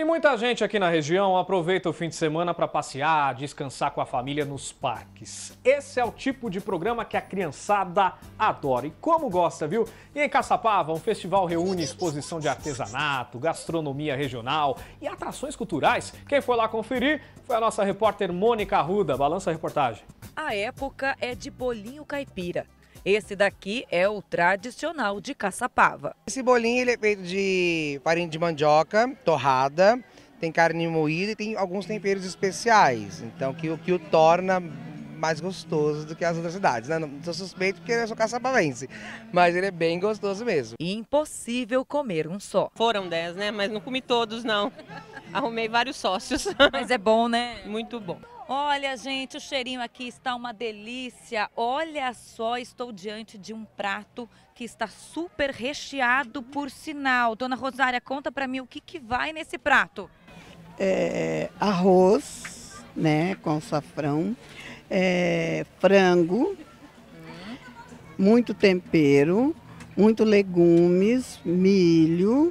E muita gente aqui na região aproveita o fim de semana para passear, descansar com a família nos parques. Esse é o tipo de programa que a criançada adora e como gosta, viu? E em Caçapava, um festival reúne exposição de artesanato, gastronomia regional e atrações culturais. Quem foi lá conferir foi a nossa repórter Mônica Arruda. Balança a reportagem. A época é de bolinho caipira. Esse daqui é o tradicional de caçapava. Esse bolinho ele é feito de farinha de mandioca torrada, tem carne moída e tem alguns temperos especiais, então que, que o torna mais gostoso do que as outras cidades, né? Não sou suspeito porque eu sou caçapavense, mas ele é bem gostoso mesmo. Impossível comer um só. Foram 10, né? Mas não comi todos, não. Arrumei vários sócios. Mas é bom, né? Muito bom. Olha, gente, o cheirinho aqui está uma delícia. Olha só, estou diante de um prato que está super recheado, por sinal. Dona Rosária, conta para mim o que, que vai nesse prato. É, arroz, né, com safrão, é, frango, muito tempero, muito legumes, milho,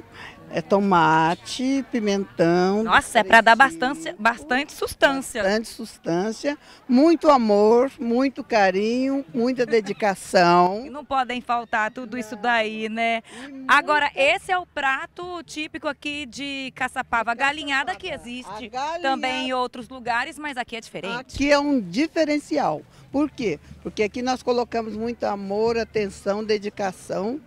é tomate, pimentão. Nossa, é para dar bastante, bastante sustância. Bastante sustância, muito amor, muito carinho, muita dedicação. não podem faltar tudo isso daí, né? Agora, esse é o prato típico aqui de Caçapava, a galinhada que existe galinhada... também em outros lugares, mas aqui é diferente. Aqui é um diferencial. Por quê? Porque aqui nós colocamos muito amor, atenção, dedicação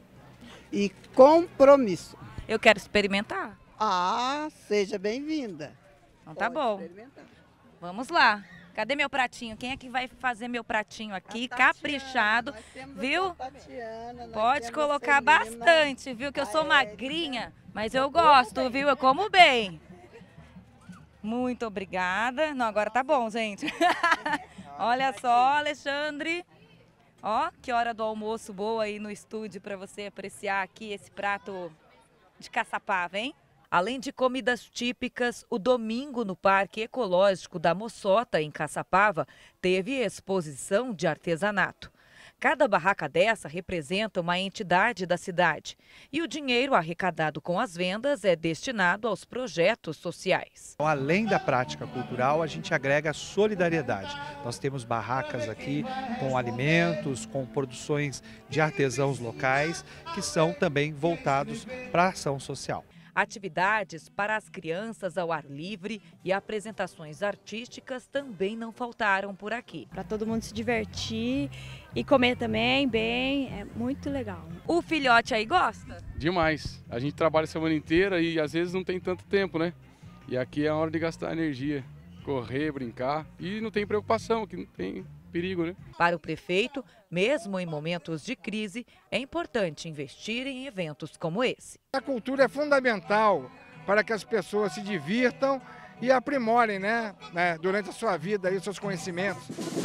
e compromisso eu quero experimentar. Ah, seja bem-vinda. Então tá bom. Vamos lá. Cadê meu pratinho? Quem é que vai fazer meu pratinho aqui? Tatiana, Caprichado, viu? Tatiana, Pode colocar bastante, viu? Que eu sou magrinha, mas tá eu, eu gosto, viu? Eu como bem. Muito obrigada. Não, agora tá bom, gente. Olha só, Alexandre. Ó, que hora do almoço boa aí no estúdio para você apreciar aqui esse prato de Caçapava, hein? Além de comidas típicas, o domingo no Parque Ecológico da Moçota, em Caçapava, teve exposição de artesanato. Cada barraca dessa representa uma entidade da cidade e o dinheiro arrecadado com as vendas é destinado aos projetos sociais. Então, além da prática cultural, a gente agrega solidariedade. Nós temos barracas aqui com alimentos, com produções de artesãos locais, que são também voltados para a ação social. Atividades para as crianças ao ar livre e apresentações artísticas também não faltaram por aqui. Para todo mundo se divertir e comer também bem, é muito legal. O filhote aí gosta? Demais. A gente trabalha a semana inteira e às vezes não tem tanto tempo, né? E aqui é a hora de gastar energia, correr, brincar e não tem preocupação, que não tem perigo, né? Para o prefeito, mesmo em momentos de crise, é importante investir em eventos como esse. A cultura é fundamental para que as pessoas se divirtam e aprimorem, né, né durante a sua vida e os seus conhecimentos.